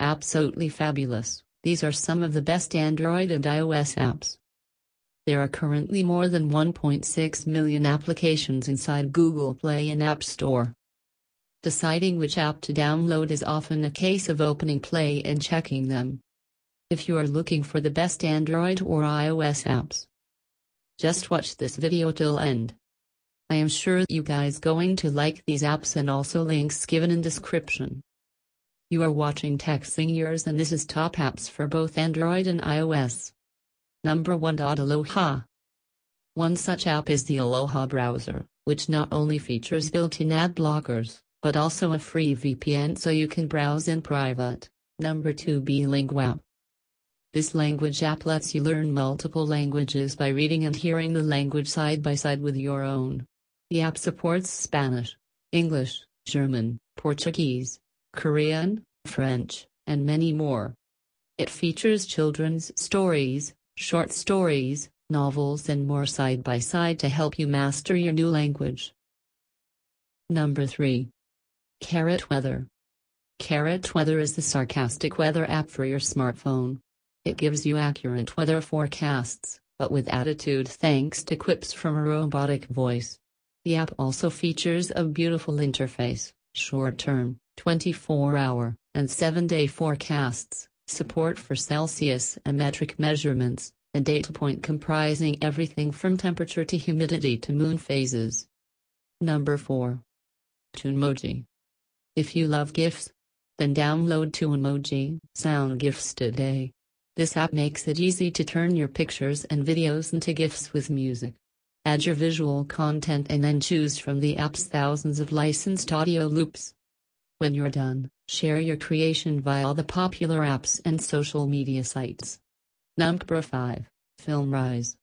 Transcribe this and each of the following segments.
Absolutely fabulous, these are some of the best Android and iOS apps. There are currently more than 1.6 million applications inside Google Play and App Store. Deciding which app to download is often a case of opening Play and checking them. If you are looking for the best Android or iOS apps, just watch this video till end. I am sure you guys going to like these apps and also links given in description. You are watching Texting Singers, and this is top apps for both Android and iOS. Number 1. Aloha. One such app is the Aloha browser, which not only features built-in ad blockers, but also a free VPN so you can browse in private. Number 2. Lingua. This language app lets you learn multiple languages by reading and hearing the language side by side with your own. The app supports Spanish, English, German, Portuguese, Korean, French, and many more. It features children's stories, short stories, novels and more side by side to help you master your new language. Number 3. Carrot Weather. Carrot Weather is the sarcastic weather app for your smartphone. It gives you accurate weather forecasts, but with attitude thanks to quips from a robotic voice. The app also features a beautiful interface, short term, 24-hour, and 7-day forecasts, support for Celsius and metric measurements, a data point comprising everything from temperature to humidity to moon phases. Number 4. Toonmoji. If you love GIFs, then download Toonmoji Sound GIFs today. This app makes it easy to turn your pictures and videos into GIFs with music. Add your visual content and then choose from the app's thousands of licensed audio loops. When you're done, share your creation via the popular apps and social media sites. Number 5. FilmRise.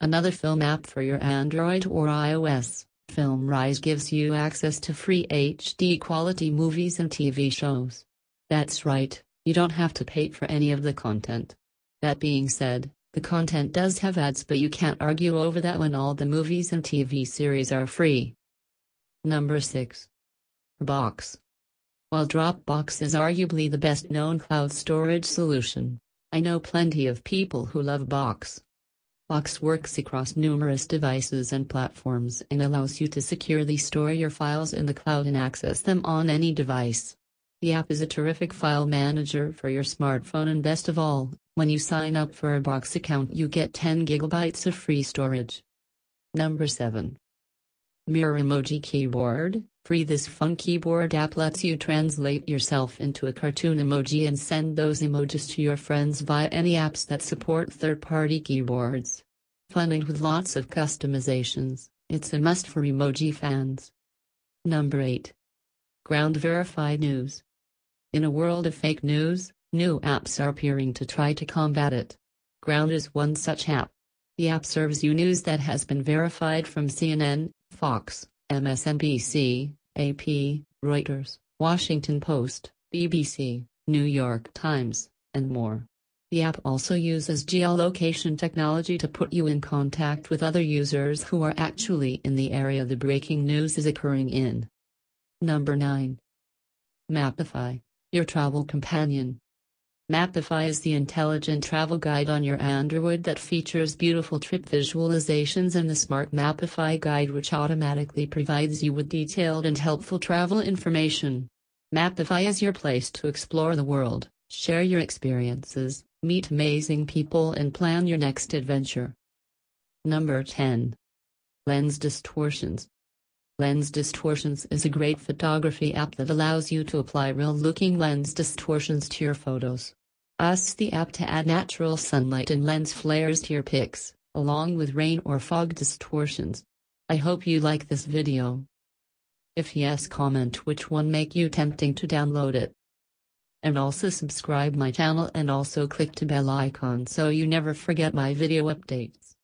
Another film app for your Android or iOS, FilmRise gives you access to free HD quality movies and TV shows. That's right, you don't have to pay for any of the content. That being said, the content does have ads, but you can't argue over that when all the movies and TV series are free. Number 6. Box. While Dropbox is arguably the best known cloud storage solution, I know plenty of people who love Box. Box works across numerous devices and platforms and allows you to securely store your files in the cloud and access them on any device. The app is a terrific file manager for your smartphone, and best of all, when you sign up for a Box account, you get 10 gigabytes of free storage. Number 7. Mirror Emoji Keyboard Free this fun keyboard app lets you translate yourself into a cartoon emoji and send those emojis to your friends via any apps that support third-party keyboards. Fun and with lots of customizations, it's a must for emoji fans. Number 8. Ground Verified News In a world of fake news, new apps are appearing to try to combat it. Ground is one such app. The app serves you news that has been verified from CNN, Fox, MSNBC, AP, Reuters, Washington Post, BBC, New York Times, and more. The app also uses geolocation technology to put you in contact with other users who are actually in the area the breaking news is occurring in. Number 9. Mapify, your travel companion. Mapify is the intelligent travel guide on your Android that features beautiful trip visualizations and the smart Mapify guide which automatically provides you with detailed and helpful travel information. Mapify is your place to explore the world, share your experiences, meet amazing people and plan your next adventure. Number 10. Lens Distortions Lens distortions is a great photography app that allows you to apply real-looking lens distortions to your photos. Us the app to add natural sunlight and lens flares to your pics, along with rain or fog distortions. I hope you like this video. If yes comment which one make you tempting to download it. And also subscribe my channel and also click the bell icon so you never forget my video updates.